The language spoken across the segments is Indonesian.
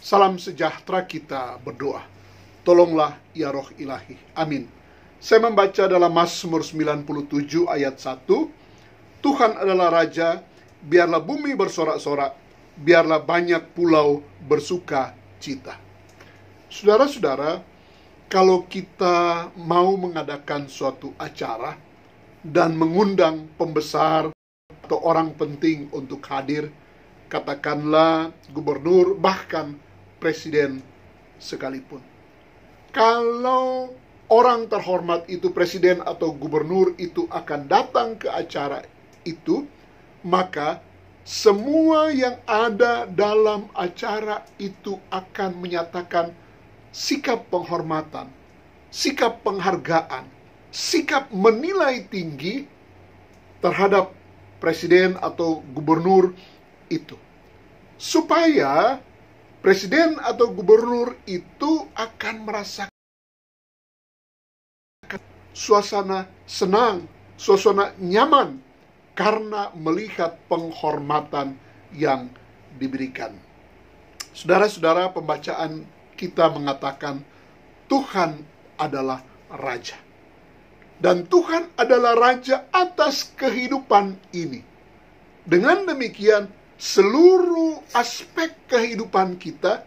Salam sejahtera kita berdoa. Tolonglah ya roh ilahi. Amin. Saya membaca dalam Mazmur 97 ayat 1. Tuhan adalah Raja, biarlah bumi bersorak-sorak, biarlah banyak pulau bersuka cita. Saudara-saudara, kalau kita mau mengadakan suatu acara dan mengundang pembesar atau orang penting untuk hadir, katakanlah gubernur, bahkan presiden sekalipun. Kalau orang terhormat itu presiden atau gubernur itu akan datang ke acara itu, maka semua yang ada dalam acara itu akan menyatakan sikap penghormatan, sikap penghargaan, sikap menilai tinggi terhadap presiden atau gubernur itu. Supaya presiden atau gubernur itu akan merasakan suasana senang, suasana nyaman karena melihat penghormatan yang diberikan. Saudara-saudara, pembacaan kita mengatakan Tuhan adalah raja. Dan Tuhan adalah raja atas kehidupan ini. Dengan demikian, seluruh aspek kehidupan kita,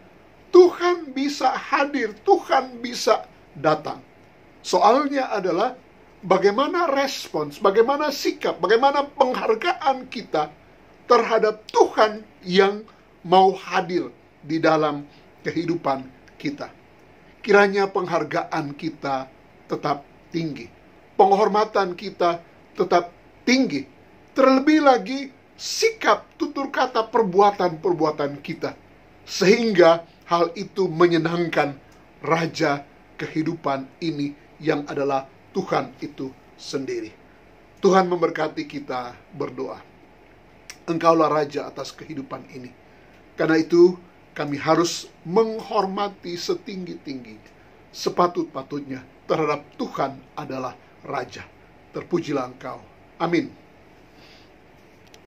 Tuhan bisa hadir, Tuhan bisa datang. Soalnya adalah bagaimana respons, bagaimana sikap, bagaimana penghargaan kita terhadap Tuhan yang mau hadir di dalam kehidupan kita. Kiranya penghargaan kita tetap tinggi, penghormatan kita tetap tinggi, terlebih lagi sikap, tutur kata, perbuatan-perbuatan kita. Sehingga hal itu menyenangkan Raja kehidupan ini yang adalah Tuhan itu sendiri. Tuhan memberkati kita berdoa. Engkaulah Raja atas kehidupan ini. Karena itu kami harus menghormati setinggi tinggi sepatut-patutnya terhadap Tuhan adalah Raja. Terpujilah engkau. Amin.